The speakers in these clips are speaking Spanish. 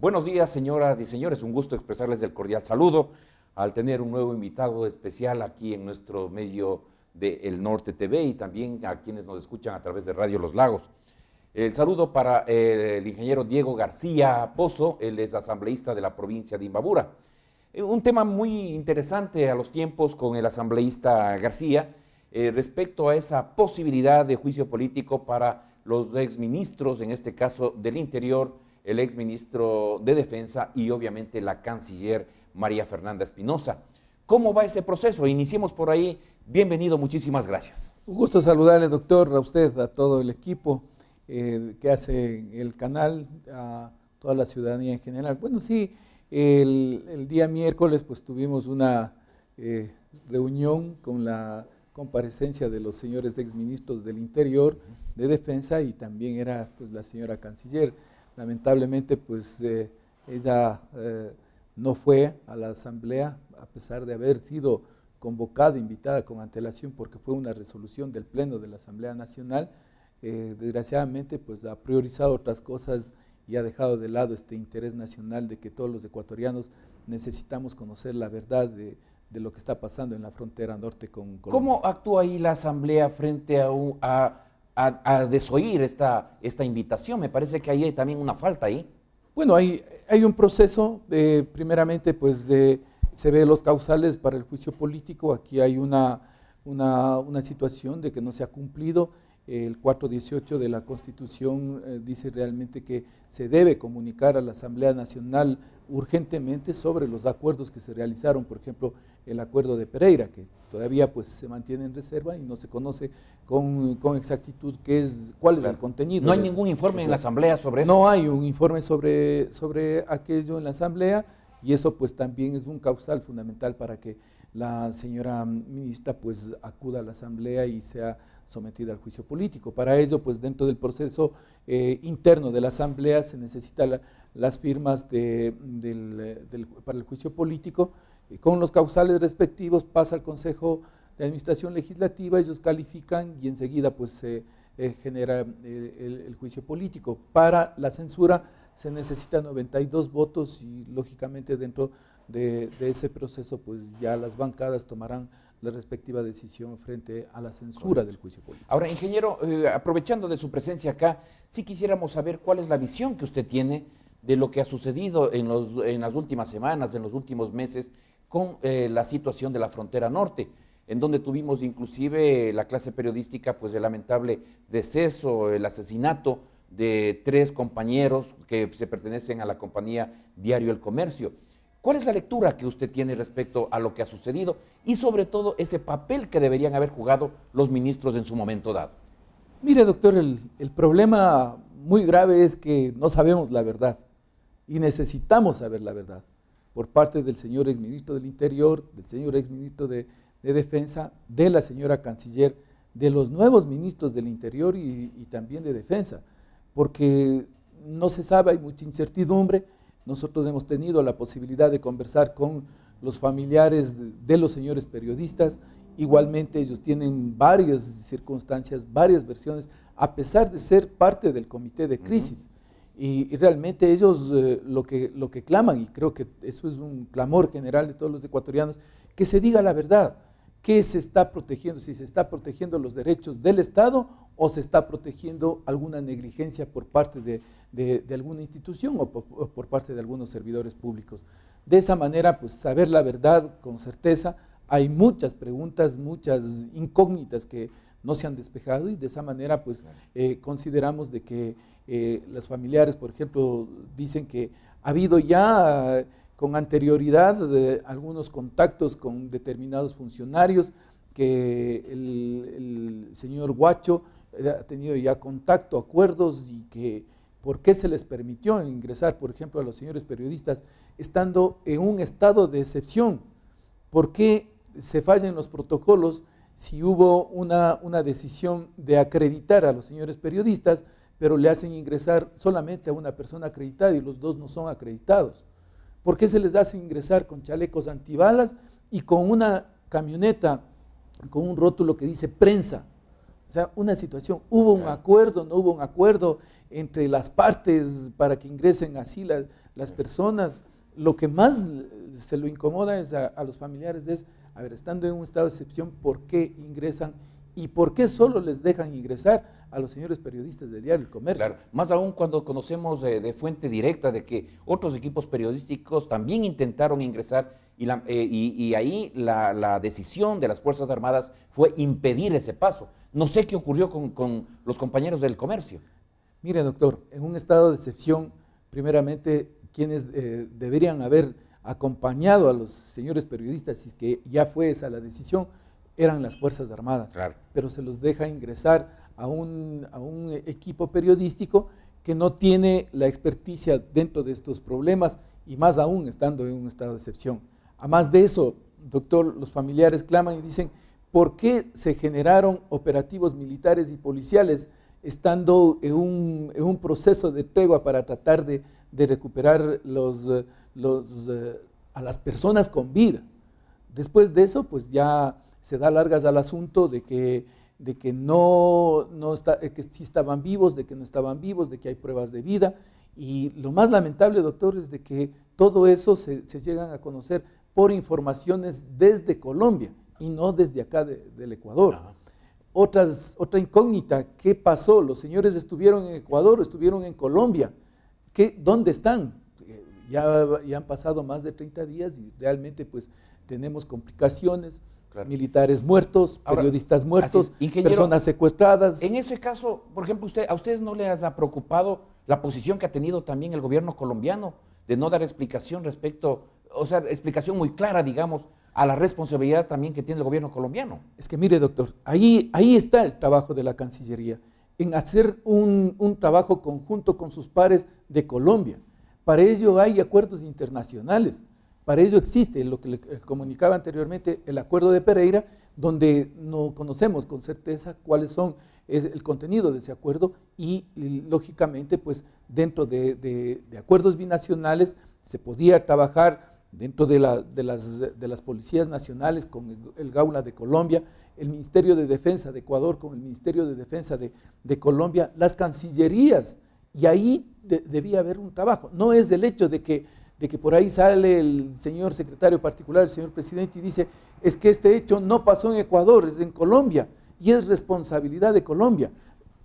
Buenos días, señoras y señores. Un gusto expresarles el cordial saludo al tener un nuevo invitado especial aquí en nuestro medio de El Norte TV y también a quienes nos escuchan a través de Radio Los Lagos. El saludo para eh, el ingeniero Diego García Pozo, él es asambleísta de la provincia de Imbabura. Un tema muy interesante a los tiempos con el asambleísta García, eh, respecto a esa posibilidad de juicio político para los exministros, en este caso del Interior, el exministro de Defensa y obviamente la canciller María Fernanda Espinosa. ¿Cómo va ese proceso? Iniciemos por ahí. Bienvenido, muchísimas gracias. Un gusto saludarle, doctor, a usted, a todo el equipo eh, que hace el canal, a toda la ciudadanía en general. Bueno, sí, el, día miércoles pues tuvimos una eh, reunión con la comparecencia de los señores exministros del Interior, de Defensa y también era pues, la señora canciller. Lamentablemente, pues eh, ella eh, no fue a la asamblea a pesar de haber sido convocada, invitada con antelación porque fue una resolución del Pleno de la Asamblea Nacional. Eh, desgraciadamente, pues ha priorizado otras cosas y ha dejado de lado este interés nacional de que todos los ecuatorianos necesitamos conocer la verdad de, de lo que está pasando en la frontera norte con Colombia. ¿Cómo actúa ahí la Asamblea frente a, a, a, desoír esta, esta invitación? Me parece que ahí hay también una falta ahí. Bueno, hay, hay un proceso, eh, primeramente pues de, se ve los causales para el juicio político, aquí hay una, una, una situación de que no se ha cumplido el 418 de la Constitución eh, dice realmente que se debe comunicar a la Asamblea Nacional urgentemente sobre los acuerdos que se realizaron, por ejemplo, el acuerdo de Pereira, que todavía pues se mantiene en reserva y no se conoce con, exactitud qué es, cuál es el contenido. No hay ningún informe en la Asamblea sobre eso. No hay un informe sobre, sobre aquello en la Asamblea y eso pues también es un causal fundamental para que la señora ministra pues acuda a la asamblea y sea sometida al juicio político. Para ello, pues dentro del proceso eh, interno de la asamblea se necesitan las firmas para el juicio político. Eh, con los causales respectivos pasa al Consejo de Administración Legislativa, ellos califican y enseguida pues se eh, genera el, el juicio político. Para la censura se necesitan 92 votos y lógicamente dentro de, ese proceso, pues ya las bancadas tomarán la respectiva decisión frente a la censura del juicio político. Ahora, ingeniero, eh, aprovechando de su presencia acá, sí quisiéramos saber cuál es la visión que usted tiene de lo que ha sucedido en, las últimas semanas, en los últimos meses, con eh, la situación de la frontera norte, en donde tuvimos inclusive la clase periodística, pues el lamentable deceso, el asesinato de tres compañeros que se pertenecen a la compañía Diario El Comercio. ¿Cuál es la lectura que usted tiene respecto a lo que ha sucedido y sobre todo ese papel que deberían haber jugado los ministros en su momento dado? Mire, doctor, el, problema muy grave es que no sabemos la verdad y necesitamos saber la verdad por parte del señor exministro del Interior, del señor exministro de, de Defensa, de la señora canciller, de los nuevos ministros del Interior y, y también de Defensa, porque no se sabe, hay mucha incertidumbre nosotros hemos tenido la posibilidad de conversar con los familiares de los señores periodistas. Igualmente ellos tienen varias circunstancias, varias versiones, a pesar de ser parte del comité de crisis. y, realmente ellos eh, lo, que, lo que claman, y creo que eso es un clamor general de todos los ecuatorianos, que se diga la verdad qué se está protegiendo, si se está protegiendo los derechos del Estado o se está protegiendo alguna negligencia por parte de, alguna institución o por, parte de algunos servidores públicos. De esa manera, pues saber la verdad con certeza, hay muchas preguntas, muchas incógnitas que no se han despejado y de esa manera pues eh, consideramos de que eh, los familiares, por ejemplo, dicen que ha habido ya con anterioridad de algunos contactos con determinados funcionarios, que el, señor Guacho ha tenido ya contacto, acuerdos y que por qué se les permitió ingresar, por ejemplo, a los señores periodistas estando en un estado de excepción, por qué se fallan los protocolos si hubo una, una decisión de acreditar a los señores periodistas, pero le hacen ingresar solamente a una persona acreditada y los dos no son acreditados. ¿Por qué se les hace ingresar con chalecos antibalas y con una camioneta con un rótulo que dice prensa? O sea, una situación, hubo un acuerdo, no hubo un acuerdo entre las partes para que ingresen así las, personas. Lo que más se lo incomoda a, a los familiares es, a ver, estando en un estado de excepción, ¿por qué ingresan? ¿Y por qué solo les dejan ingresar a los señores periodistas del diario El Comercio? más aún cuando conocemos eh, de fuente directa de que otros equipos periodísticos también intentaron ingresar y, eh, ahí la, decisión de las Fuerzas Armadas fue impedir ese paso. No sé qué ocurrió con, los compañeros del Comercio. Mire, doctor, en un estado de excepción, primeramente, quienes eh, deberían haber acompañado a los señores periodistas, y es que ya fue esa la decisión, eran las Fuerzas Armadas, pero se los deja ingresar a un, equipo periodístico que no tiene la experticia dentro de estos problemas y más aún estando en un estado de excepción. más de eso, doctor, los familiares claman y dicen, ¿por qué se generaron operativos militares y policiales estando en un, proceso de tregua para tratar de, recuperar los, eh, a las personas con vida? Después de eso, pues ya se da largas al asunto de que, no, sí estaban vivos, de que no estaban vivos, de que hay pruebas de vida. Y lo más lamentable, doctor, es de que todo eso se, llegan a conocer por informaciones desde Colombia y no desde acá del Ecuador. otra incógnita, ¿qué pasó? Los señores estuvieron en Ecuador, estuvieron en Colombia. ¿Dónde están? Eh, ya, ya, han pasado más de 30 días y realmente pues tenemos complicaciones. Militares muertos, periodistas muertos, personas secuestradas. En ese caso, por ejemplo, ¿a ustedes no les ha preocupado la posición que ha tenido también el gobierno colombiano de no dar explicación respecto, o sea, explicación muy clara, digamos, a la responsabilidad también que tiene el gobierno colombiano? Es que mire, doctor, ahí, ahí está el trabajo de la Cancillería, en hacer un, un trabajo conjunto con sus pares de Colombia. Para ello hay acuerdos internacionales. Para ello existe lo que le eh, comunicaba anteriormente, el acuerdo de Pereira, donde no conocemos con certeza cuáles son el contenido de ese acuerdo y, lógicamente pues dentro de, acuerdos binacionales se podía trabajar dentro de, las, policías nacionales con el, Gaula de Colombia, el Ministerio de Defensa de Ecuador con el Ministerio de Defensa de, Colombia, las cancillerías y ahí debía haber un trabajo. No es del hecho de que de que por ahí sale el señor secretario particular, el señor presidente, y dice, es que este hecho no pasó en Ecuador, es en Colombia, y es responsabilidad de Colombia.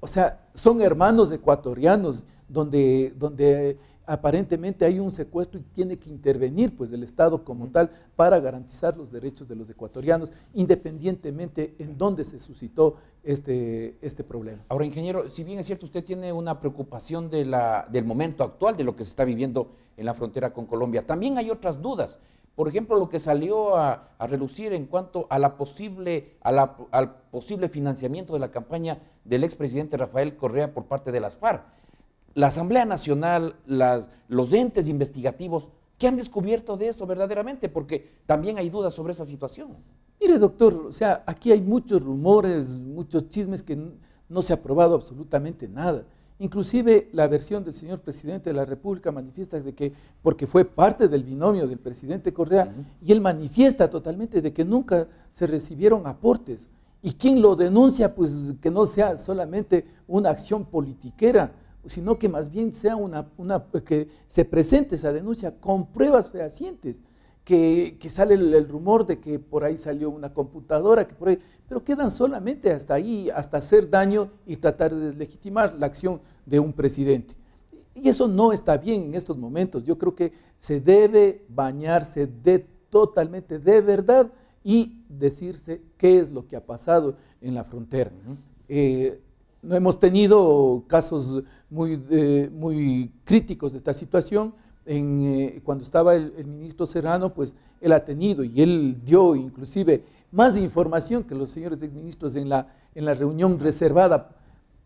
O sea, son hermanos ecuatorianos donde, donde aparentemente hay un secuestro y tiene que intervenir pues el Estado como tal para garantizar los derechos de los ecuatorianos, independientemente en dónde se suscitó este, este problema. Ahora, ingeniero, si bien es cierto, usted tiene una preocupación del momento actual, de lo que se está viviendo en la frontera con Colombia, también hay otras dudas por ejemplo, lo que salió a, relucir en cuanto a la posible, al posible financiamiento de la campaña del expresidente Rafael Correa por parte de las FARC. La Asamblea Nacional, los entes investigativos, ¿qué han descubierto de eso verdaderamente? Porque también hay dudas sobre esa situación. Mire, doctor, o sea, aquí hay muchos rumores, muchos chismes que no se ha probado absolutamente nada. Inclusive la versión del señor presidente de la República manifiesta de que, porque fue parte del binomio del presidente Correa, y él manifiesta totalmente de que nunca se recibieron aportes. Y quien lo denuncia, pues que no sea solamente una acción politiquera, sino que más bien sea una, una que se presente esa denuncia con pruebas fehacientes que, sale el, rumor de que por ahí salió una computadora, que por ahí, pero quedan solamente hasta ahí, hasta hacer daño y tratar de deslegitimar la acción de un presidente. Y eso no está bien en estos momentos. Yo creo que se debe bañarse de totalmente de verdad y decirse qué es lo que ha pasado en la frontera. Eh, no hemos tenido casos muy, eh, muy críticos de esta situación, eh, cuando estaba el, ministro Serrano, pues él ha tenido y él dio inclusive más información que los señores exministros en la, en la reunión reservada.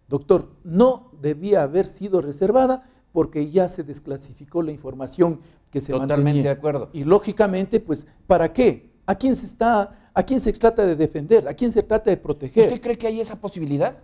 Doctor, no debía haber sido reservada porque ya se desclasificó la información que se Totalmente de acuerdo. Y lógicamente, pues, ¿para qué? ¿A quién se está, a quién se trata de defender? ¿A quién se trata de proteger? ¿Usted cree que hay esa posibilidad?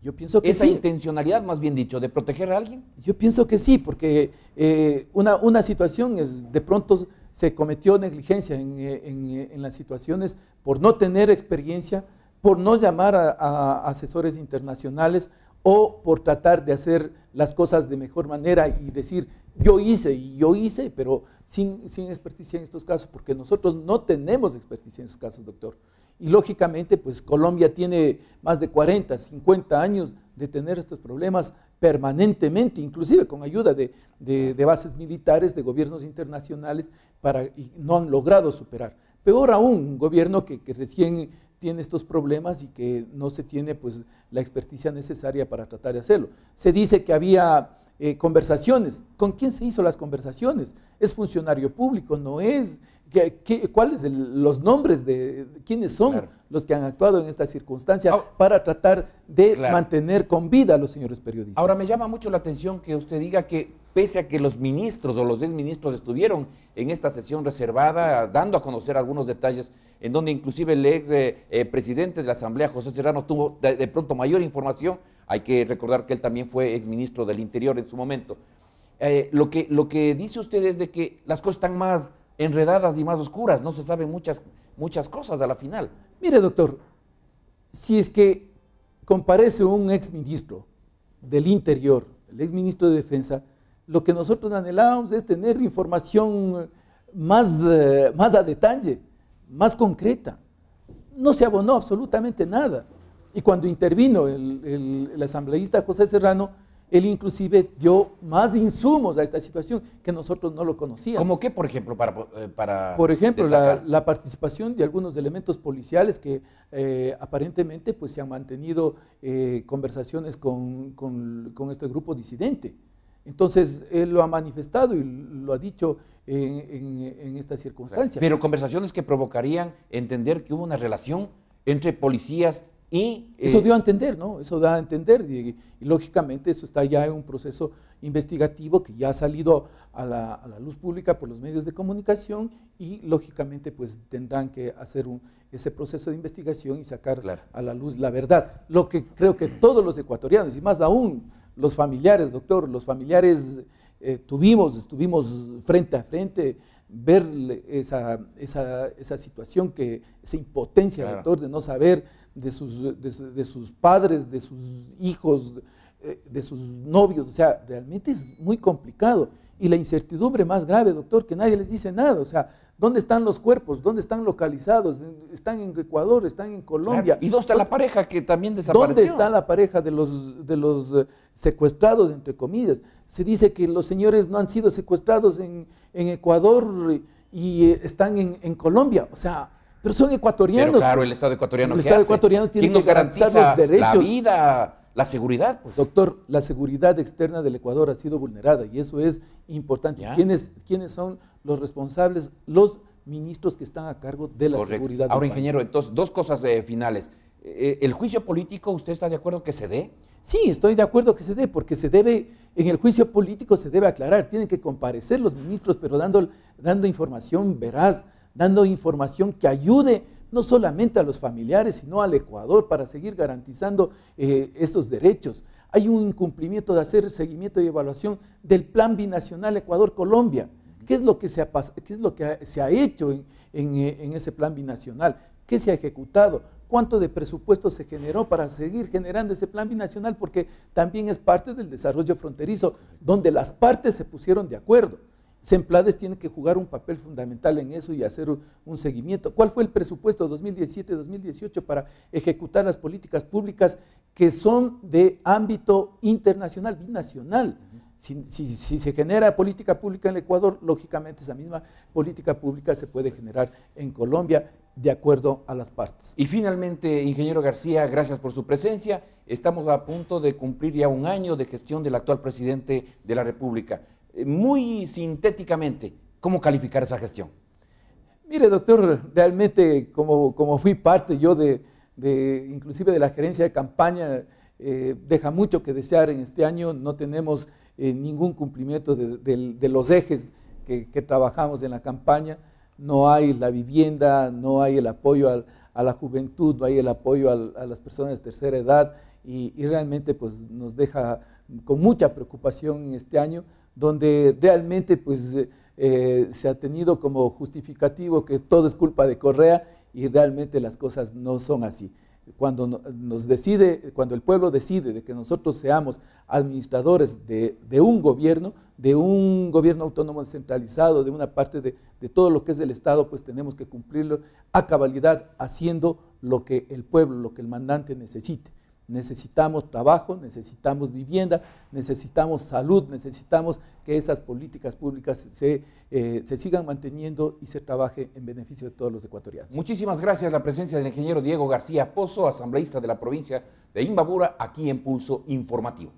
Yo pienso que Esa intencionalidad, más bien dicho, de proteger a alguien. Yo pienso que sí, porque eh, una, situación es, de pronto se cometió negligencia eh, eh, en, las situaciones por no tener experiencia, por no llamar a, asesores internacionales o por tratar de hacer las cosas de mejor manera y decir yo hice y yo hice, pero sin, sin experticia en estos casos, porque nosotros no tenemos experticia en estos casos, doctor. Y lógicamente, pues Colombia tiene más de 40, 50 años de tener estos problemas permanentemente, inclusive con ayuda de, bases militares, de gobiernos internacionales, para, y no han logrado superar. Peor aún, un gobierno que, recién tiene estos problemas y que no se tiene pues, la experticia necesaria para tratar de hacerlo. Se dice que había eh, conversaciones. ¿Con quién se hizo las conversaciones? ¿Es funcionario público? ¿No es? ¿Cuáles los nombres de quiénes son los que han actuado en esta circunstancia para tratar de mantener con vida a los señores periodistas? Ahora me llama mucho la atención que usted diga que pese a que los ministros o los exministros estuvieron en esta sesión reservada dando a conocer algunos detalles en donde inclusive el ex eh, eh, presidente de la Asamblea José Serrano tuvo de pronto mayor información hay que recordar que él también fue exministro del Interior en su momento. Eh, lo, que, lo que dice usted es de que las cosas están más enredadas y más oscuras, no se saben muchas, muchas cosas a la final. Mire, doctor, si es que comparece un exministro del Interior, el exministro de Defensa, lo que nosotros anhelamos es tener información eh, más, eh, más a detalle, más concreta. No se abonó absolutamente nada. Y cuando intervino el, asambleísta José Serrano, él inclusive dio más insumos a esta situación que nosotros no lo conocíamos. ¿Cómo qué, por ejemplo, para, eh, para Por ejemplo, la, participación de algunos elementos policiales que eh, aparentemente pues, se han mantenido eh, conversaciones con, este grupo disidente. Entonces, él lo ha manifestado y lo ha dicho en, estas circunstancias. Pero conversaciones que provocarían entender que hubo una relación entre policías eso eh, dio a entender, ¿no? Eso da a entender. Y, lógicamente eso está ya en un proceso investigativo que ya ha salido a la, luz pública por los medios de comunicación y lógicamente pues tendrán que hacer un, ese proceso de investigación y sacar a la luz la verdad. Lo que creo que todos los ecuatorianos y más aún los familiares, doctor, los familiares eh, tuvimos, estuvimos frente a frente ver esa, esa, esa situación, que, esa impotencia doctor, de no saber de sus, de, sus padres, de sus hijos, eh, de, sus novios. O sea, realmente es muy complicado. Y la incertidumbre más grave, doctor, que nadie les dice nada. O sea, ¿dónde están los cuerpos? ¿Dónde están localizados? ¿Están en Ecuador? ¿Están en Colombia? ¿Y dónde está la pareja que también desapareció? ¿Dónde está la pareja de los, de los eh, secuestrados, entre comillas? se dice que los señores no han sido secuestrados en, en Ecuador y eh, están en, Colombia. O sea, pero son ecuatorianos. claro, pues. el Estado ecuatoriano. El Estado ecuatoriano tiene que garantizar derechos. La vida, la seguridad. Pues? Doctor, la seguridad externa del Ecuador ha sido vulnerada y eso es importante. ¿Quiénes, son los responsables? Los ministros que están a cargo de la seguridad. Ahora, ingeniero, entonces, dos cosas eh, finales. Eh, ¿El juicio político usted está de acuerdo que se dé? Sí, estoy de acuerdo que se dé, porque se debe, en el juicio político se debe aclarar, tienen que comparecer los ministros, pero dando, dando información veraz, dando información que ayude no solamente a los familiares, sino al Ecuador para seguir garantizando eh, estos derechos. Hay un incumplimiento de hacer seguimiento y evaluación del Plan Binacional Ecuador-Colombia. ¿Qué es lo que se ha, qué es lo que se ha hecho en, eh, en ese plan binacional? ¿Qué se ha ejecutado? cuánto de presupuesto se generó para seguir generando ese plan binacional, porque también es parte del desarrollo fronterizo, donde las partes se pusieron de acuerdo. Semplades tiene que jugar un papel fundamental en eso y hacer un, seguimiento. ¿Cuál fue el presupuesto 2017-2018 para ejecutar las políticas públicas que son de ámbito internacional, binacional? Si, si, se genera política pública en el Ecuador, lógicamente esa misma política pública se puede generar en Colombia de acuerdo a las partes. Y finalmente, ingeniero García, gracias por su presencia. Estamos a punto de cumplir ya un año de gestión del actual presidente de la República. Eh, muy sintéticamente, ¿cómo calificar esa gestión? Mire, doctor, realmente como, como fui parte yo de, de, inclusive de la gerencia de campaña, eh, deja mucho que desear en este año. No tenemos eh, ningún cumplimiento de, los ejes que, que, trabajamos en la campaña no hay la vivienda, no hay el apoyo a la juventud, no hay el apoyo a las personas de tercera edad y, realmente pues nos deja con mucha preocupación en este año, donde realmente pues, eh, se ha tenido como justificativo que todo es culpa de Correa y realmente las cosas no son así cuando nos decide, cuando el pueblo decide de que nosotros seamos administradores de, un gobierno, de un gobierno autónomo descentralizado, de una parte de, de, todo lo que es el Estado, pues tenemos que cumplirlo a cabalidad, haciendo lo que el pueblo, lo que el mandante necesite. Necesitamos trabajo, necesitamos vivienda, necesitamos salud, necesitamos que esas políticas públicas eh, se, sigan manteniendo y se trabaje en beneficio de todos los ecuatorianos. Muchísimas gracias la presencia del ingeniero Diego García Pozo, asambleísta de la provincia de Imbabura, aquí en Pulso Informativo.